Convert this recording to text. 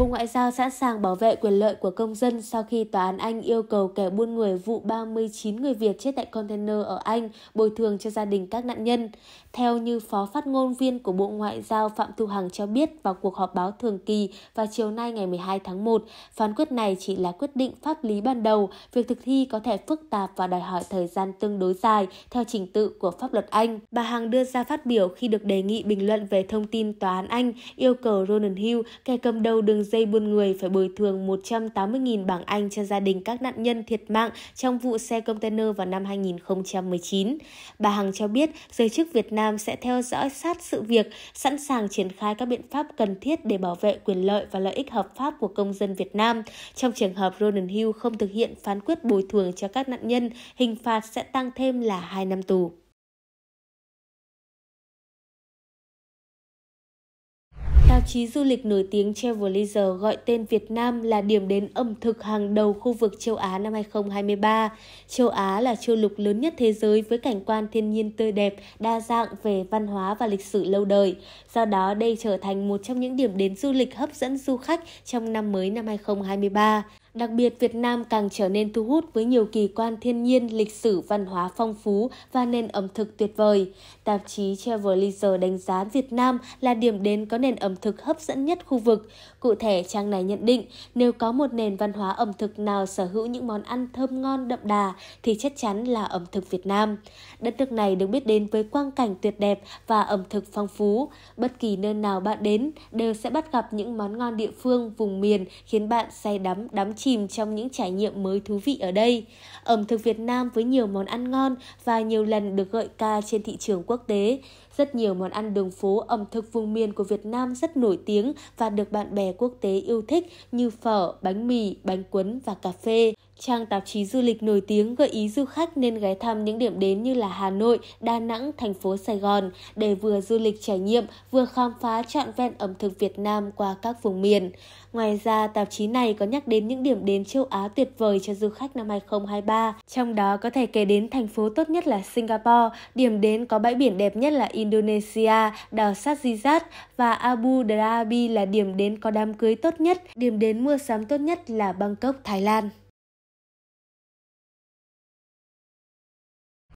Bộ Ngoại giao sẵn sàng bảo vệ quyền lợi của công dân sau khi Tòa án Anh yêu cầu kẻ buôn người vụ 39 người Việt chết tại container ở Anh bồi thường cho gia đình các nạn nhân. Theo như Phó Phát ngôn viên của Bộ Ngoại giao Phạm Thu Hằng cho biết vào cuộc họp báo thường kỳ vào chiều nay ngày 12 tháng 1, phán quyết này chỉ là quyết định pháp lý ban đầu, việc thực thi có thể phức tạp và đòi hỏi thời gian tương đối dài theo trình tự của pháp luật Anh. Bà Hằng đưa ra phát biểu khi được đề nghị bình luận về thông tin Tòa án Anh yêu cầu Ronan Hill, kẻ cầm đầu đường dây buôn người phải bồi thường 180.000 bảng Anh cho gia đình các nạn nhân thiệt mạng trong vụ xe container vào năm 2019. Bà Hằng cho biết giới chức Việt Nam sẽ theo dõi sát sự việc, sẵn sàng triển khai các biện pháp cần thiết để bảo vệ quyền lợi và lợi ích hợp pháp của công dân Việt Nam. Trong trường hợp Ronan Hill không thực hiện phán quyết bồi thường cho các nạn nhân, hình phạt sẽ tăng thêm là 2 năm tù. Tạp chí du lịch nổi tiếng Traveler gọi tên Việt Nam là điểm đến ẩm thực hàng đầu khu vực châu Á năm 2023. Châu Á là châu lục lớn nhất thế giới với cảnh quan thiên nhiên tươi đẹp, đa dạng về văn hóa và lịch sử lâu đời. Do đó, đây trở thành một trong những điểm đến du lịch hấp dẫn du khách trong năm mới năm 2023. Đặc biệt, Việt Nam càng trở nên thu hút với nhiều kỳ quan thiên nhiên, lịch sử, văn hóa phong phú và nền ẩm thực tuyệt vời. Tạp chí Traveler đánh giá Việt Nam là điểm đến có nền ẩm thực thực hấp dẫn nhất khu vực. Cụ thể, trang này nhận định nếu có một nền văn hóa ẩm thực nào sở hữu những món ăn thơm ngon đậm đà thì chắc chắn là ẩm thực Việt Nam. Đất nước này được biết đến với quang cảnh tuyệt đẹp và ẩm thực phong phú. Bất kỳ nơi nào bạn đến đều sẽ bắt gặp những món ngon địa phương, vùng miền khiến bạn say đắm, đắm chìm trong những trải nghiệm mới thú vị ở đây. Ẩm thực Việt Nam với nhiều món ăn ngon và nhiều lần được gợi ca trên thị trường quốc tế. Rất nhiều món ăn đường phố ẩm thực vùng miền của Việt Nam rất nổi tiếng và được bạn bè quốc tế yêu thích như phở, bánh mì, bánh cuốn và cà phê. Trang tạp chí du lịch nổi tiếng gợi ý du khách nên ghé thăm những điểm đến như là Hà Nội, Đà Nẵng, thành phố Sài Gòn để vừa du lịch trải nghiệm, vừa khám phá trọn vẹn ẩm thực Việt Nam qua các vùng miền. Ngoài ra, tạp chí này có nhắc đến những điểm đến châu Á tuyệt vời cho du khách năm 2023, trong đó có thể kể đến thành phố tốt nhất là Singapore, điểm đến có bãi biển đẹp nhất là Indonesia, đảo Sajizat và Abu Dhabi là điểm đến có đám cưới tốt nhất, điểm đến mua sắm tốt nhất là Bangkok, Thái Lan.